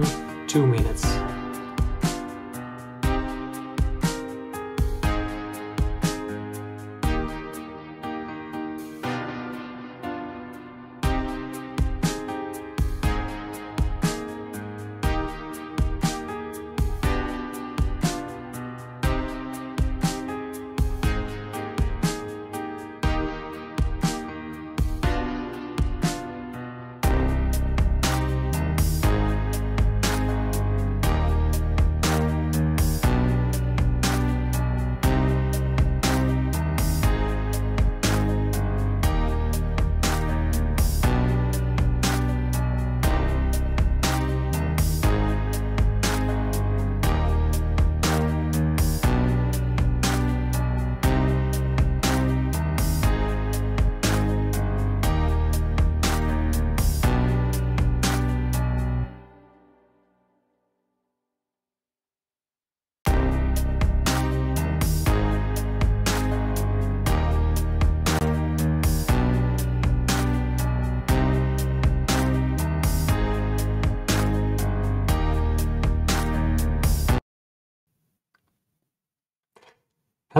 one, two minutes.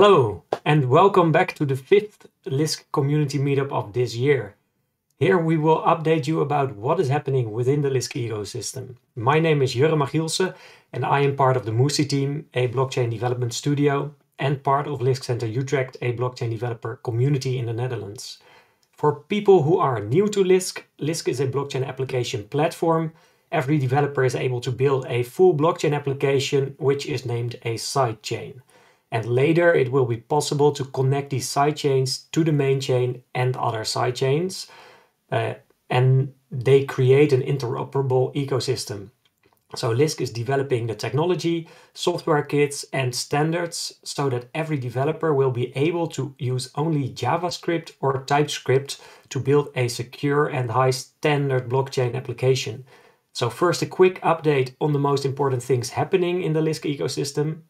Hello, and welcome back to the fifth LISC community meetup of this year. Here we will update you about what is happening within the LISC ecosystem. My name is Jeroen Magielsen, and I am part of the Moosey team, a blockchain development studio, and part of LISC Center Utrecht, a blockchain developer community in the Netherlands. For people who are new to LISC, LISC is a blockchain application platform. Every developer is able to build a full blockchain application, which is named a sidechain. And later it will be possible to connect these sidechains to the main chain and other sidechains. Uh, and they create an interoperable ecosystem. So Lisk is developing the technology, software kits, and standards so that every developer will be able to use only JavaScript or TypeScript to build a secure and high standard blockchain application. So first a quick update on the most important things happening in the Lisk ecosystem.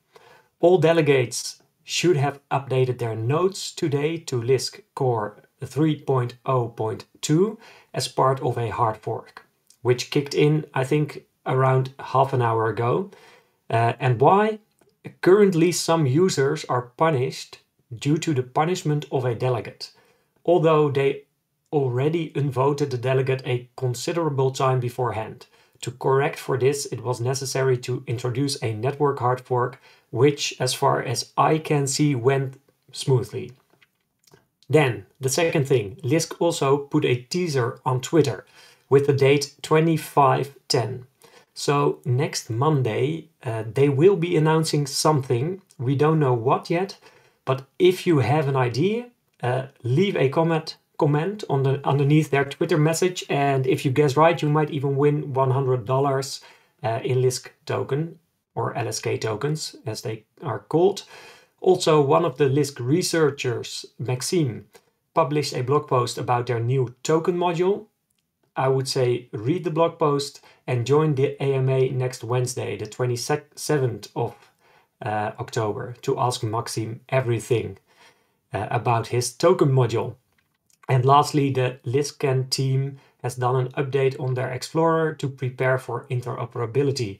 All delegates should have updated their notes today to Lisk Core 3.0.2 as part of a hard fork, which kicked in, I think, around half an hour ago. Uh, and why? Currently, some users are punished due to the punishment of a delegate, although they already unvoted the delegate a considerable time beforehand. To correct for this, it was necessary to introduce a network hard fork, which, as far as I can see, went smoothly. Then, the second thing, Lisk also put a teaser on Twitter with the date 2510. So, next Monday, uh, they will be announcing something. We don't know what yet, but if you have an idea, uh, leave a comment comment on the underneath their Twitter message, and if you guess right, you might even win $100 uh, in Lisk token or LSK tokens, as they are called. Also, one of the Lisk researchers, Maxime, published a blog post about their new token module. I would say read the blog post and join the AMA next Wednesday, the 27th of uh, October, to ask Maxime everything uh, about his token module. And lastly, the LISCAN team has done an update on their Explorer to prepare for interoperability.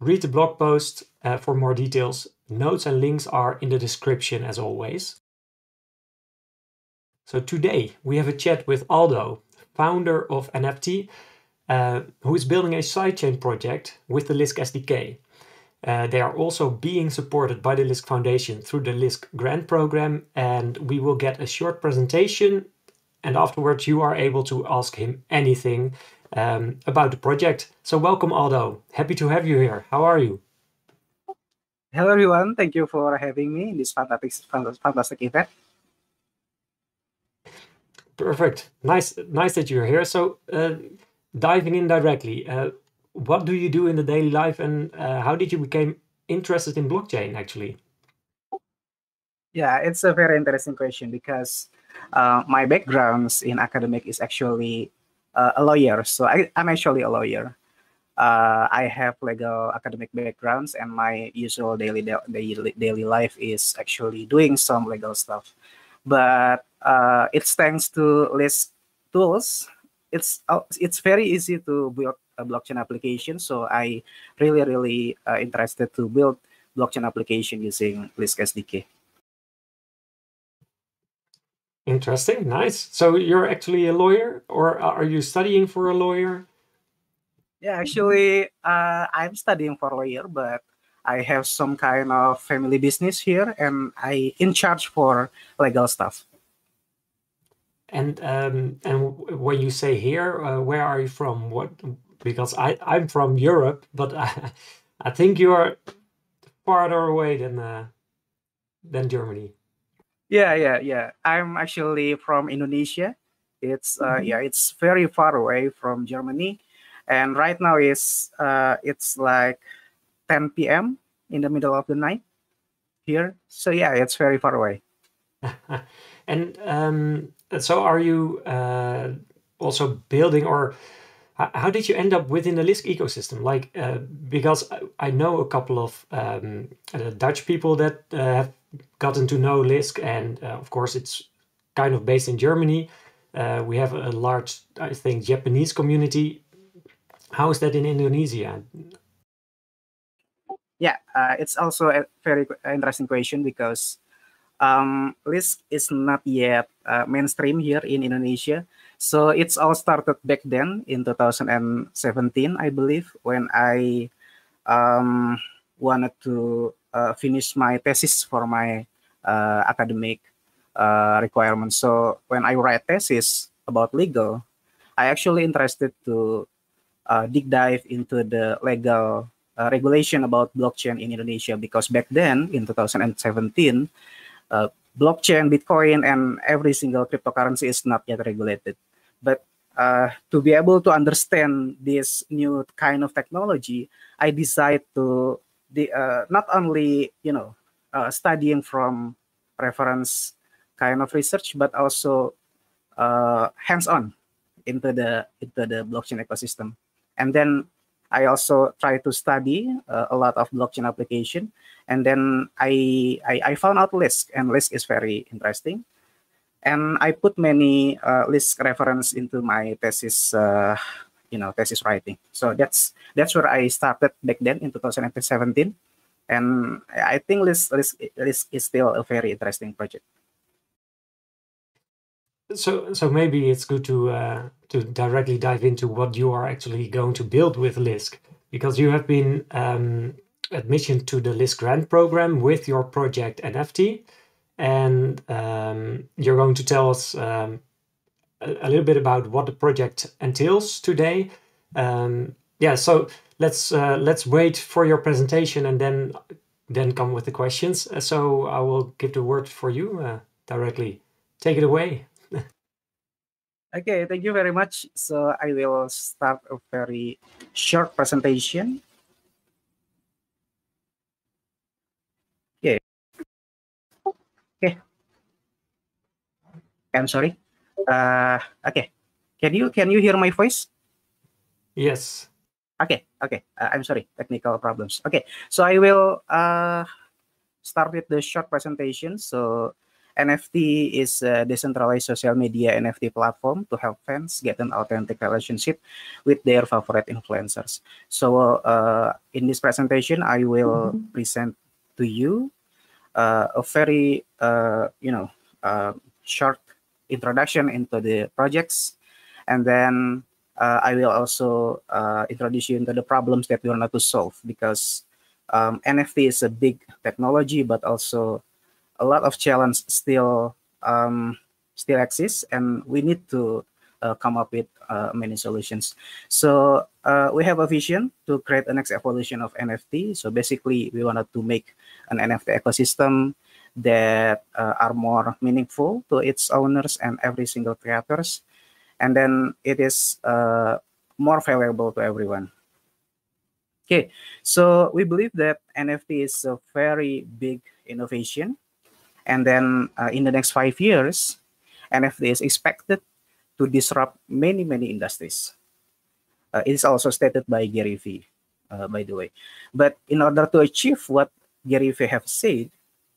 Read the blog post uh, for more details. Notes and links are in the description as always. So today we have a chat with Aldo, founder of NFT, uh, who is building a sidechain project with the Lisk SDK. Uh, they are also being supported by the Lisk Foundation through the Lisk Grant Program, and we will get a short presentation and afterwards you are able to ask him anything um, about the project. So welcome, Aldo. Happy to have you here. How are you? Hello, everyone. Thank you for having me in this fantastic, fantastic event. Perfect. Nice, nice that you're here. So, uh, diving in directly, uh, what do you do in the daily life, and uh, how did you become interested in blockchain? Actually, yeah, it's a very interesting question because uh, my backgrounds in academic is actually uh, a lawyer. So I, am actually a lawyer. Uh, I have legal academic backgrounds, and my usual daily daily daily life is actually doing some legal stuff. But uh, it's thanks to list tools. It's uh, it's very easy to build a blockchain application. So I really really uh, interested to build blockchain application using Lisk SDK. Interesting, nice. So you're actually a lawyer, or are you studying for a lawyer? Yeah, actually, uh, I'm studying for lawyer, but I have some kind of family business here, and I in charge for legal stuff. And um, and when you say here, uh, where are you from? What? Because I I'm from Europe, but I, I think you are farther away than uh, than Germany. Yeah, yeah, yeah. I'm actually from Indonesia. It's uh, mm-hmm. yeah, it's very far away from Germany, and right now is uh, it's like 10 p.m. in the middle of the night here. So yeah, it's very far away. and um, so, are you uh, also building or? how did you end up within the Lisk ecosystem? Like, uh, because I know a couple of um, uh, Dutch people that uh, have gotten to know Lisk, and uh, of course, it's kind of based in Germany. Uh, we have a large, I think, Japanese community. How is that in Indonesia? Yeah, uh, it's also a very uh, interesting question because um, Lisk is not yet uh, mainstream here in Indonesia. So it's all started back then in 2017, I believe, when I um, wanted to uh, finish my thesis for my uh, academic uh, requirements. So when I write thesis about legal, I actually interested to deep dive into the legal regulation about blockchain in Indonesia because back then in 2017, blockchain, Bitcoin, and every single cryptocurrency is not yet regulated. But uh, to be able to understand this new kind of technology, I decide to the uh, not only you know uh, studying from reference kind of research, but also uh, hands-on into the into the blockchain ecosystem. And then I also try to study uh, a lot of blockchain application. And then I, I, I found out Lisk, and Lisk is very interesting. And I put many uh, Lisk reference into my thesis uh, you know thesis writing. So that's that's where I started back then in 2017, and I think this this this is still a very interesting project. So so maybe it's good to uh, to directly dive into what you are actually going to build with Lisk because you have been um, admission to the Lisk grant program with your project NFT and um, you're going to tell us um, a, little bit about what the project entails today. Um, yeah, so let's uh, let's wait for your presentation and then then come with the questions. Uh, so I will give the word for you uh, directly. Take it away. okay, thank you very much. So I will start a very short presentation. Okay. Okay. I'm sorry. Uh, okay. Can you can you hear my voice? Yes. Okay. Okay. Uh, I'm sorry. Technical problems. Okay. So I will uh, start with the short presentation. So NFT is a decentralized social media NFT platform to help fans get an authentic relationship with their favorite influencers. So uh, in this presentation, I will mm -hmm. present to you uh, a very, uh, you know, uh short introduction into the projects. And then uh, I will also uh, introduce you into the problems that we want to solve because um, NFT is a big technology, but also a lot of challenge still um, still exists, and we need to uh, come up with uh, many solutions. So uh, we have a vision to create the next evolution of NFT. So basically, we wanted to make an NFT ecosystem that uh, are more meaningful to its owners and every single creators and then it is uh, more valuable to everyone okay so we believe that nft is a very big innovation and then uh, in the next five years nft is expected to disrupt many many industries uh, it is also stated by gary vee uh, by the way but in order to achieve what gary vee have said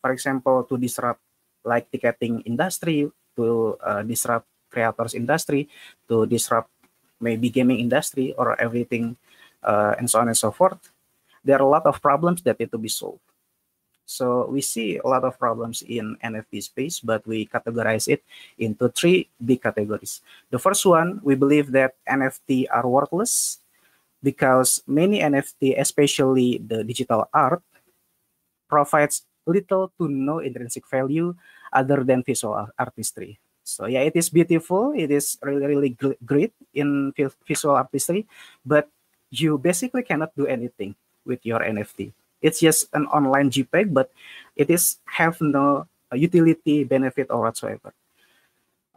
for example, to disrupt like ticketing industry, to uh, disrupt creators industry, to disrupt maybe gaming industry or everything, uh, and so on and so forth. There are a lot of problems that need to be solved. So we see a lot of problems in NFT space, but we categorize it into three big categories. The first one, we believe that NFT are worthless because many NFT, especially the digital art, provides little to no intrinsic value other than visual artistry. So yeah, it is beautiful. It is really, really great in visual artistry, but you basically cannot do anything with your NFT. It's just an online JPEG, but it is have no uh, utility benefit or whatsoever.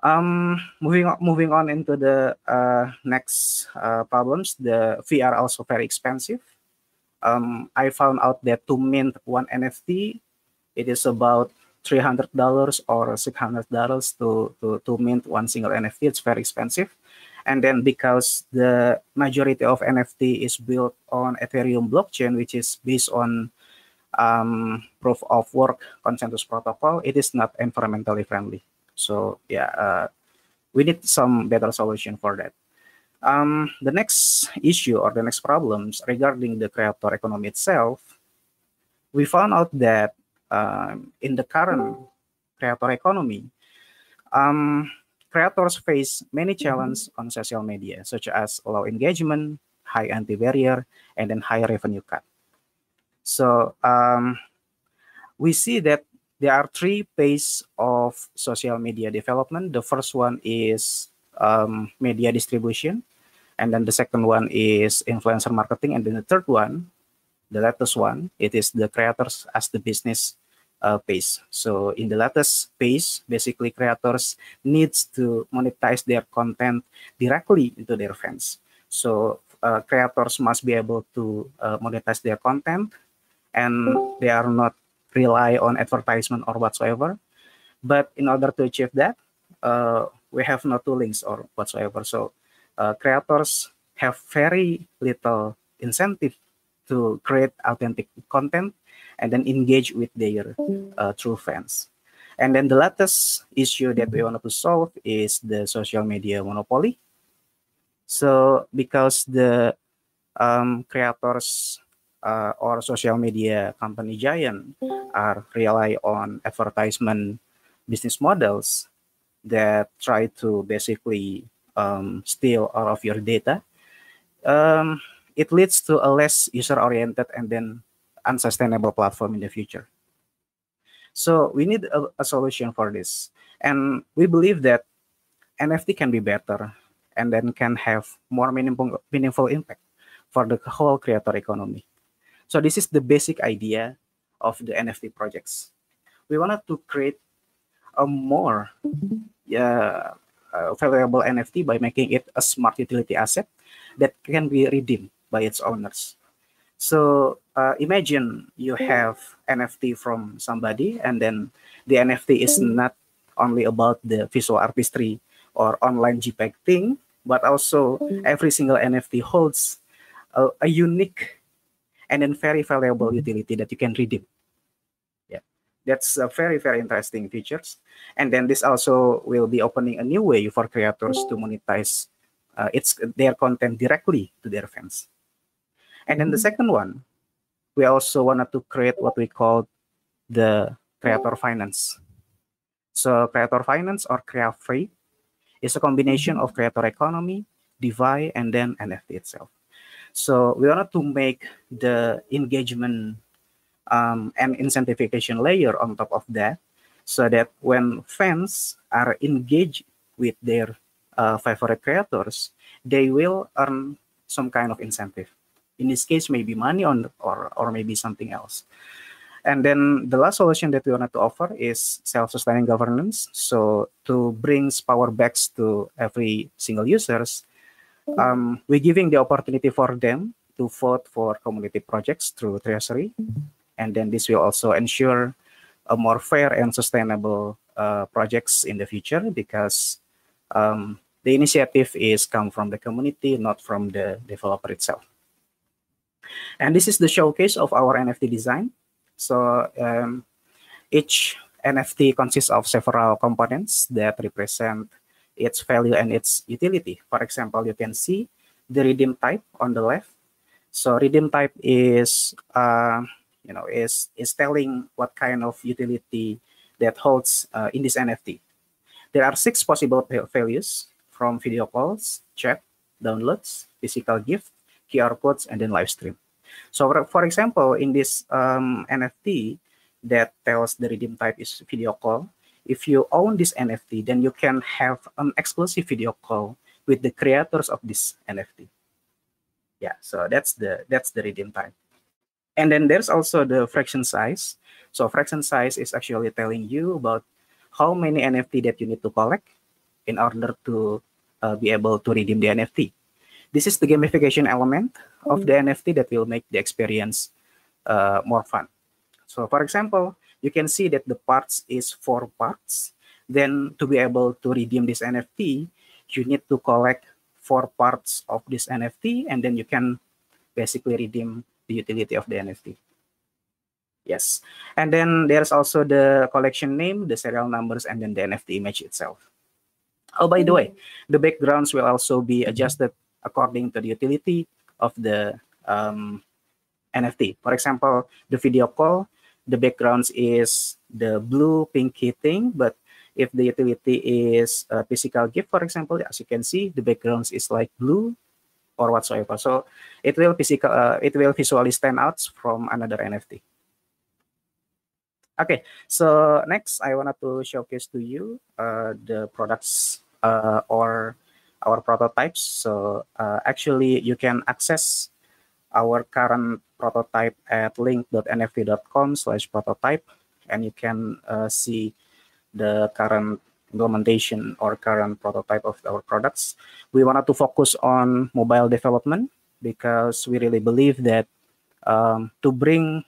Um, moving on, moving on into the uh, next uh, problems, the fee are also very expensive. Um, I found out that to mint one NFT it is about three hundred dollars or six hundred dollars to to to mint one single NFT. It's very expensive, and then because the majority of NFT is built on Ethereum blockchain, which is based on um, proof of work consensus protocol, it is not environmentally friendly. So yeah, uh, we need some better solution for that. Um, the next issue or the next problems regarding the creator economy itself, we found out that um, in the current creator economy, um, creators face many challenges on social media, such as low engagement, high anti-barrier, and then high revenue cut. So um, we see that there are three phases of social media development. The first one is um, media distribution, and then the second one is influencer marketing, and then the third one, the latest one, it is the creators as the business uh, pace. So in the latest pace, basically creators needs to monetize their content directly into their fans. So uh, creators must be able to uh, monetize their content, and they are not rely on advertisement or whatsoever. But in order to achieve that, uh, we have no toolings or whatsoever. So uh, creators have very little incentive to create authentic content and then engage with their uh, true fans. And then the latest issue that we want to solve is the social media monopoly. So because the um, creators uh, or social media company giant are rely on advertisement business models that try to basically um, steal all of your data, um, it leads to a less user-oriented and then unsustainable platform in the future. So we need a, a solution for this. And we believe that NFT can be better and then can have more meaningful, meaningful impact for the whole creator economy. So this is the basic idea of the NFT projects. We wanted to create a more uh, uh, valuable NFT by making it a smart utility asset that can be redeemed by its owners. So uh, imagine you have NFT from somebody, and then the NFT is mm. not only about the visual artistry or online JPEG thing, but also mm. every single NFT holds a, a unique and then very valuable mm. utility that you can redeem. Yeah, that's a very very interesting features. And then this also will be opening a new way for creators to monetize uh, its their content directly to their fans. And then the second one we also wanted to create what we call the creator finance. So creator finance or CreaFree is a combination of creator economy, DeFi, and then NFT itself. So we wanted to make the engagement um, and incentivization layer on top of that so that when fans are engaged with their uh, favorite creators, they will earn some kind of incentive in this case maybe money on or or maybe something else and then the last solution that we wanted to offer is self-sustaining governance so to brings power back to every single users um, we're giving the opportunity for them to vote for community projects through treasury and then this will also ensure a more fair and sustainable uh, projects in the future because um, the initiative is come from the community not from the developer itself and this is the showcase of our NFT design. So um, each NFT consists of several components that represent its value and its utility. For example, you can see the redeem type on the left. So redeem type is, uh, you know, is, is telling what kind of utility that holds uh, in this NFT. There are six possible values from video calls, chat, downloads, physical gift, QR codes, and then live stream. So for example, in this um, NFT that tells the redeem type is video call, if you own this NFT, then you can have an exclusive video call with the creators of this NFT. Yeah, so that's the that's the redeem type. And then there's also the fraction size. So fraction size is actually telling you about how many NFT that you need to collect in order to uh, be able to redeem the NFT this is the gamification element of mm. the NFT that will make the experience uh, more fun. So for example, you can see that the parts is four parts. Then to be able to redeem this NFT, you need to collect four parts of this NFT and then you can basically redeem the utility of the NFT. Yes. And then there's also the collection name, the serial numbers, and then the NFT image itself. Oh, by the mm. way, the backgrounds will also be adjusted according to the utility of the um, NFT. For example, the video call, the background is the blue pinky thing. but if the utility is a physical gift, for example, as you can see, the background is like blue or whatsoever. So it will physical, uh, it will visually stand out from another NFT. Okay, so next I wanted to showcase to you uh, the products uh, or our prototypes. So uh, actually, you can access our current prototype at link.nfv.com slash prototype, and you can uh, see the current implementation or current prototype of our products. We wanted to focus on mobile development because we really believe that um, to bring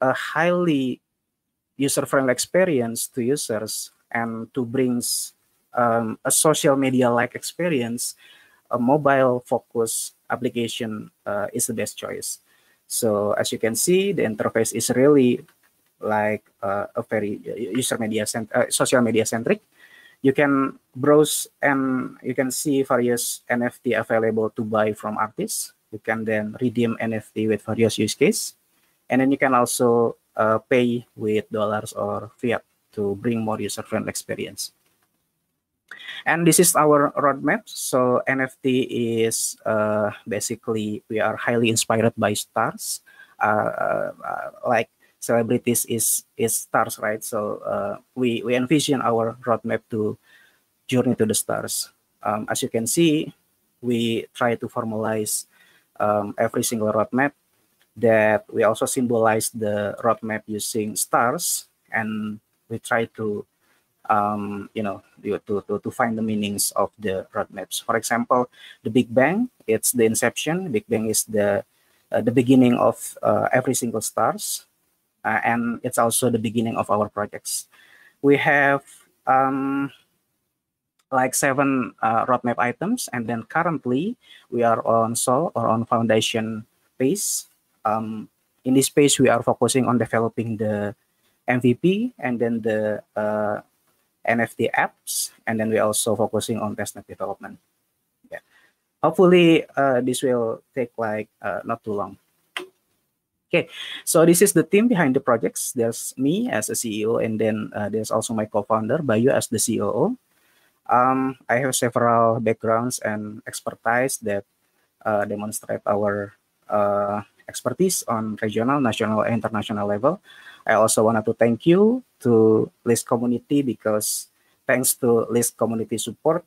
a highly user-friendly experience to users and to bring um, a social media like experience, a mobile focused application uh, is the best choice. So as you can see, the interface is really like uh, a very user media cent- uh, social media centric. You can browse and you can see various NFT available to buy from artists. You can then redeem NFT with various use case, and then you can also uh, pay with dollars or fiat to bring more user friendly experience and this is our roadmap so nft is uh, basically we are highly inspired by stars uh, uh, uh like celebrities is is stars right so uh, we we envision our roadmap to journey to the stars um, as you can see we try to formalize um, every single roadmap that we also symbolize the roadmap using stars and we try to um, you know to, to, to find the meanings of the roadmaps for example the big bang it's the inception big bang is the uh, the beginning of uh, every single stars uh, and it's also the beginning of our projects we have um, like seven uh, roadmap items and then currently we are on sol or on foundation phase um, in this phase we are focusing on developing the mvp and then the uh, NFT apps, and then we're also focusing on testnet development. Yeah, hopefully uh, this will take like uh, not too long. Okay, so this is the team behind the projects. There's me as a CEO, and then uh, there's also my co-founder Bayu as the COO. Um, I have several backgrounds and expertise that uh, demonstrate our uh, expertise on regional, national, and international level. I also want to thank you to List community because thanks to List community support,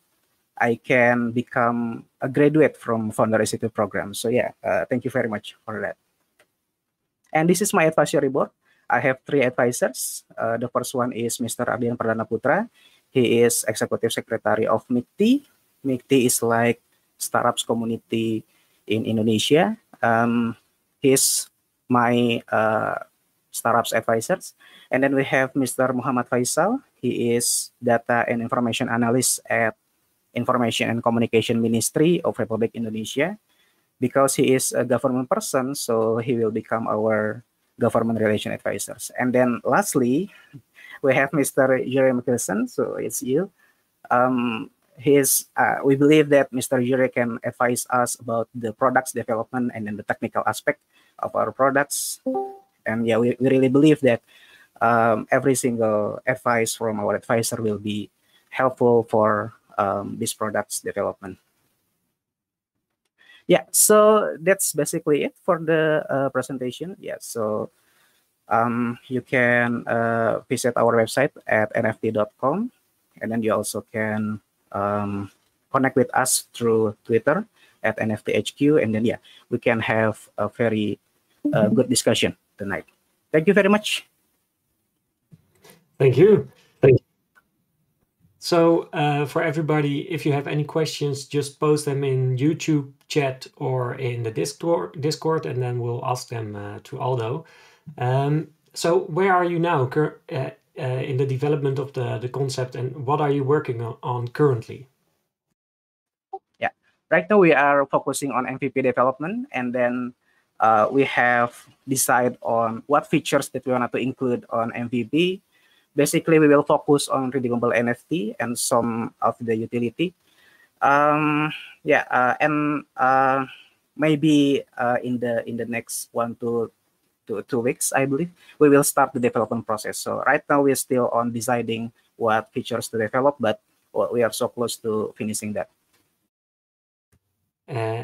I can become a graduate from Founder Institute program. So yeah, uh, thank you very much for that. And this is my advisory board. I have three advisors. Uh, the first one is Mr. Ardian Perdana Putra. He is Executive Secretary of MICTI. MICTI is like startups community in Indonesia. Um, he's my uh, startups advisors. And then we have Mr. Muhammad Faisal. He is data and information analyst at Information and Communication Ministry of Republic Indonesia. Because he is a government person, so he will become our government relation advisors. And then lastly, we have Mr. Jerry McKilson. So it's you. Um, his uh, we believe that Mr. Yuri can advise us about the products development and then the technical aspect of our products and yeah we, we really believe that um, every single advice from our advisor will be helpful for um, this product's development yeah so that's basically it for the uh, presentation yeah so um, you can uh, visit our website at nft.com and then you also can um, connect with us through twitter at nfthq and then yeah we can have a very uh, mm-hmm. good discussion night. Thank you very much. Thank you. Thank you. So, uh, for everybody, if you have any questions, just post them in YouTube chat or in the Discord, Discord and then we'll ask them uh, to Aldo. Um, so, where are you now uh, uh, in the development of the, the concept, and what are you working on currently? Yeah. right now we are focusing on MVP development and then uh, we have decided on what features that we want to include on MVP. Basically, we will focus on redeemable NFT and some of the utility. Um, yeah, uh, and uh, maybe uh, in the in the next one to two, two weeks, I believe, we will start the development process. So right now we're still on deciding what features to develop, but uh, we are so close to finishing that. Uh,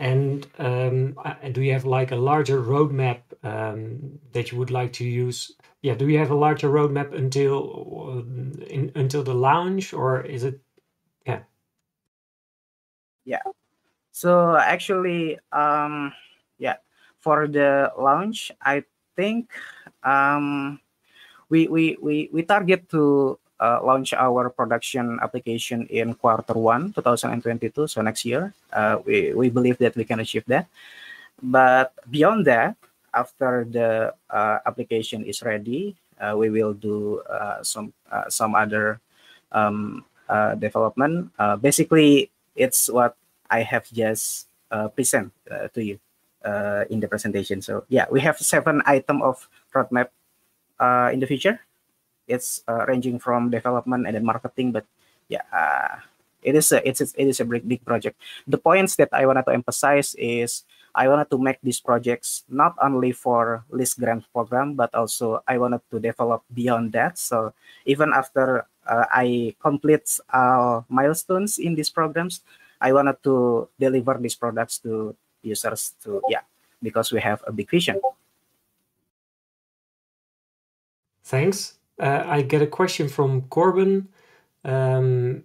and um, uh, do you have like a larger roadmap um, that you would like to use? Yeah, do you have a larger roadmap until uh, in, until the launch, or is it? Yeah. Yeah. So actually, um, yeah, for the launch, I think um, we we we we target to uh, launch our production application in quarter one 2022 so next year uh, we, we believe that we can achieve that but beyond that after the uh, application is ready uh, we will do uh, some uh, some other um, development basically it's what i have just present to you in the presentation so yeah we have seven item of roadmap in the future it's uh, ranging from development and then marketing but yeah uh, it is a it's, it is a big, big project the points that i wanted to emphasize is i wanted to make these projects not only for list grant program but also i wanted to develop beyond that so even after uh, i complete milestones in these programs i wanted to deliver these products to users to yeah because we have a big vision thanks uh, I get a question from Corbin. Um,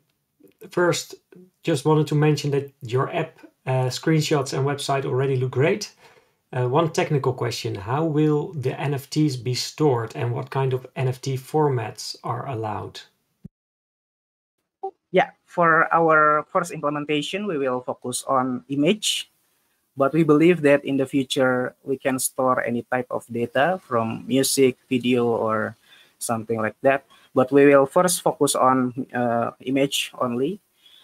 first, just wanted to mention that your app, uh, screenshots, and website already look great. Uh, one technical question How will the NFTs be stored, and what kind of NFT formats are allowed? Yeah, for our first implementation, we will focus on image, but we believe that in the future, we can store any type of data from music, video, or something like that. But we will first focus on uh, image only.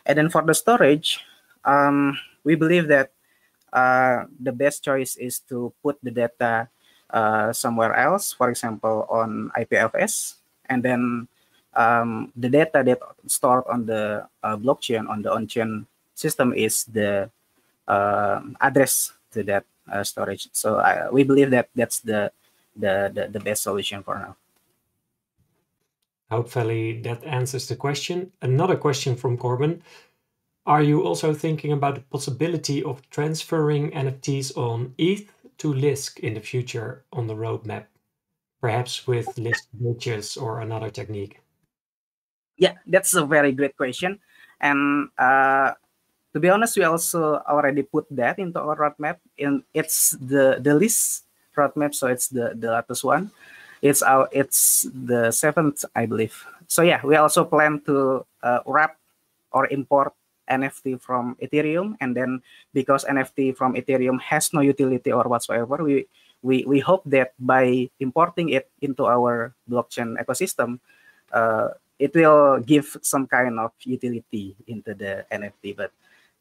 And then for the storage, um, we believe that uh, the best choice is to put the data uh, somewhere else, for example, on IPFS, and then um, the data that stored on the uh, blockchain, on the on-chain system is the uh, address to that uh, storage. So uh, we believe that that's the, the, the, the best solution for now. Hopefully that answers the question. Another question from Corbin. Are you also thinking about the possibility of transferring NFTs on ETH to Lisk in the future on the roadmap? Perhaps with Lisk bridges or another technique? Yeah, that's a very great question. And uh, to be honest, we also already put that into our roadmap. And it's the, the Lisk roadmap, so it's the, the latest one it's our it's the seventh i believe so yeah we also plan to uh, wrap or import nft from ethereum and then because nft from ethereum has no utility or whatsoever we we, we hope that by importing it into our blockchain ecosystem uh, it will give some kind of utility into the nft but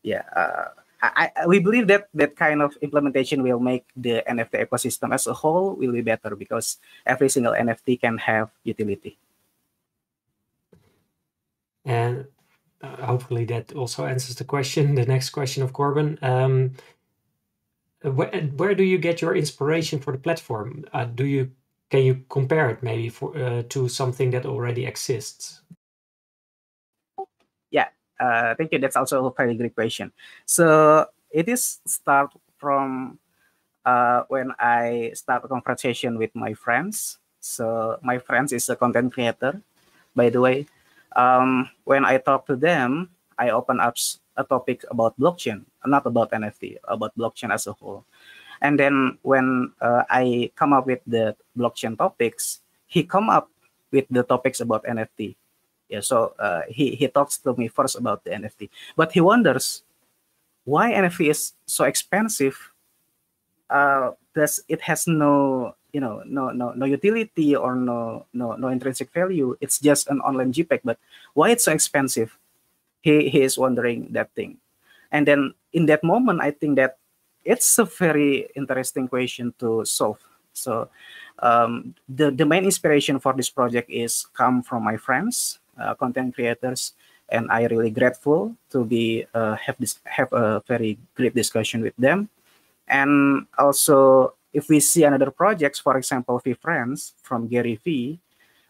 yeah uh, I, I, we believe that that kind of implementation will make the NFT ecosystem as a whole will be better because every single NFT can have utility. And uh, hopefully that also answers the question, the next question of Corbin. Um, where, where do you get your inspiration for the platform? Uh, do you can you compare it maybe for uh, to something that already exists? Uh, thank you. That's also a very good question. So it is start from uh, when I start a conversation with my friends. So my friends is a content creator, by the way. Um, when I talk to them, I open up a topic about blockchain, not about NFT, about blockchain as a whole. And then when uh, I come up with the blockchain topics, he come up with the topics about NFT. Yeah, so uh, he he talks to me first about the NFT, but he wonders why NFT is so expensive. Uh, does it has no you know no no no utility or no no no intrinsic value? It's just an online JPEG. But why it's so expensive? He he is wondering that thing, and then in that moment, I think that it's a very interesting question to solve. So um, the the main inspiration for this project is come from my friends uh, content creators and I really grateful to be uh, have this have a very great discussion with them. And also, if we see another projects, for example, V Friends from Gary V,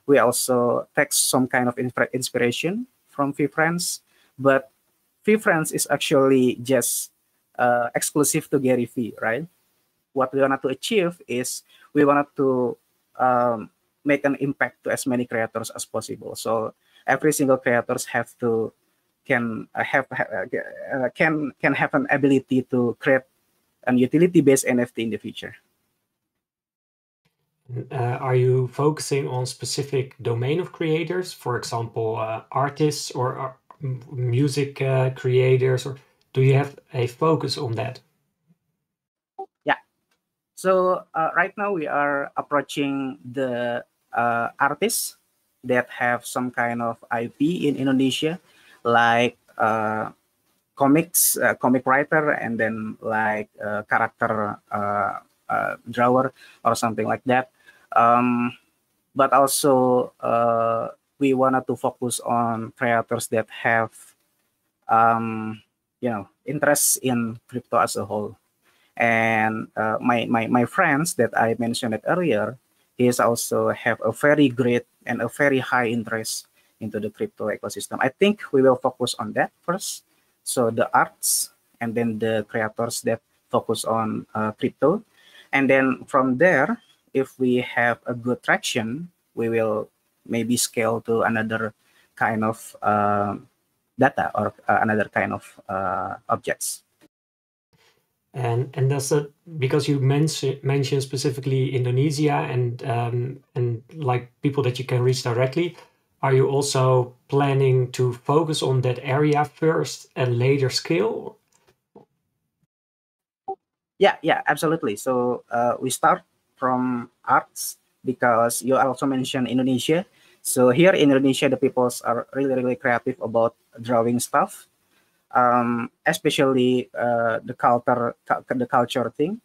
we also take some kind of inspiration from V Friends. But V Friends is actually just uh, exclusive to Gary V, right? What we wanted to achieve is we wanted to um, make an impact to as many creators as possible. So every single creators have to can uh, have uh, uh, can can have an ability to create an utility based NFT in the future. Uh, are you focusing on specific domain of creators, for example, uh, artists or uh, music creators, or do you have a focus on that? Yeah. So right now we are approaching the artists that have some kind of IP in Indonesia, like uh, comics, uh, comic writer, and then like uh, character uh, uh, drawer or something like that. Um, but also, uh, we wanted to focus on creators that have, um, you know, interest in crypto as a whole. And my, my my friends that I mentioned earlier, is also have a very great and a very high interest into the crypto ecosystem. I think we will focus on that first. So the arts and then the creators that focus on uh, crypto. And then from there, if we have a good traction, we will maybe scale to another kind of uh, data or uh, another kind of uh, objects and and that's a, because you mention mentioned specifically Indonesia and um, and like people that you can reach directly. Are you also planning to focus on that area first and later scale? Yeah, yeah, absolutely. So uh, we start from arts because you also mentioned Indonesia. So here in Indonesia, the peoples are really, really creative about drawing stuff um, especially uh, the culture the culture thing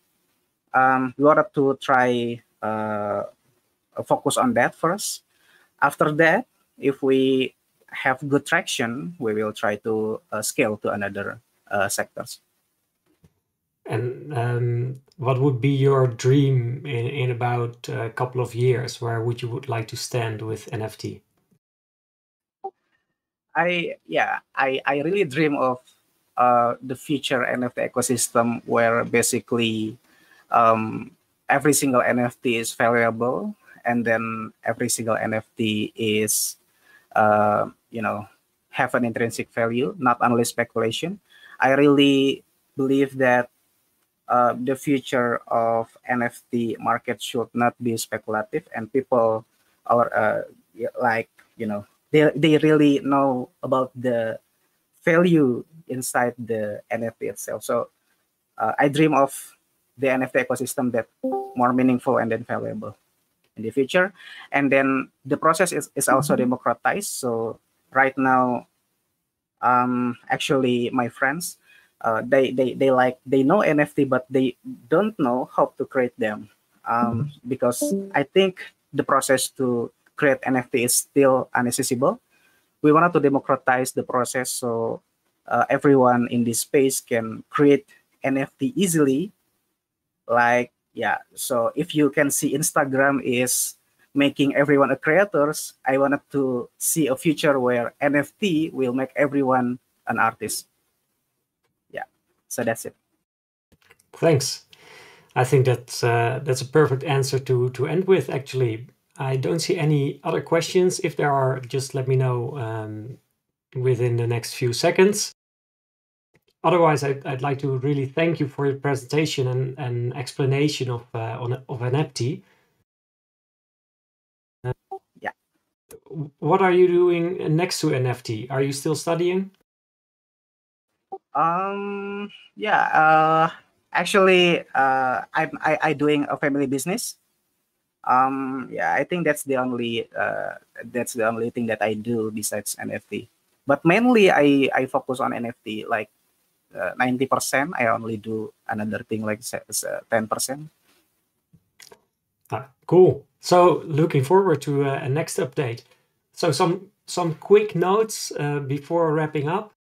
um, we wanted to try uh, focus on that first after that if we have good traction we will try to uh, scale to another uh, sectors and um, what would be your dream in, in about a uh, couple of years where would you would like to stand with nft I yeah, I I really dream of uh, the future NFT ecosystem where basically um, every single NFT is valuable and then every single NFT is uh, you know have an intrinsic value, not only speculation. I really believe that uh, the future of NFT market should not be speculative, and people are uh, like you know they they really know about the value inside the NFT itself. So uh, I dream of the NFT ecosystem that more meaningful and then valuable in the future. And then the process is, is also mm-hmm. democratized. So right now, um, actually my friends, uh, they, they, they like, they know NFT, but they don't know how to create them. Um, mm-hmm. because I think the process to create NFT is still inaccessible. We wanted to democratize the process so uh, everyone in this space can create NFT easily. Like yeah, so if you can see Instagram is making everyone a creators, I wanted to see a future where NFT will make everyone an artist. Yeah, so that's it. Thanks. I think that's uh, that's a perfect answer to to end with actually I don't see any other questions. If there are, just let me know um, within the next few seconds. Otherwise, I'd, I'd, like to really thank you for your presentation and, and explanation of uh, on, of NFT. Uh, yeah. What are you doing next to NFT? Are you still studying? Um. Yeah. Uh. Actually, uh, I'm I, I doing a family business um yeah i think that's the only uh, that's the only thing that i do besides nft but mainly i i focus on nft like uh, 90% i only do another thing like 10% ah, cool so looking forward to uh, a next update so some some quick notes uh, before wrapping up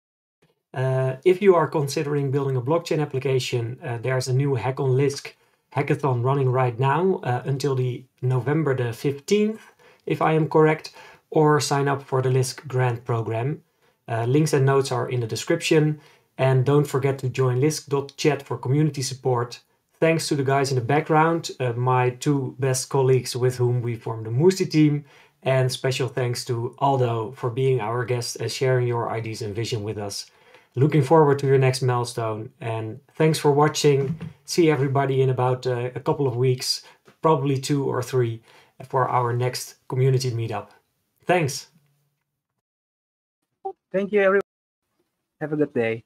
uh, if you are considering building a blockchain application there's a new hack on lisk hackathon running right now uh, until the November the 15th, if I am correct, or sign up for the LISC grant program. Uh, links and notes are in the description. And don't forget to join LISC.chat for community support. Thanks to the guys in the background, uh, my two best colleagues with whom we formed the Moosey team. And special thanks to Aldo for being our guest and sharing your ideas and vision with us looking forward to your next milestone. And thanks for watching. See everybody in about uh, a couple of weeks, probably two or three, for our next community meetup. Thanks. Thank you, everyone. Have a good day.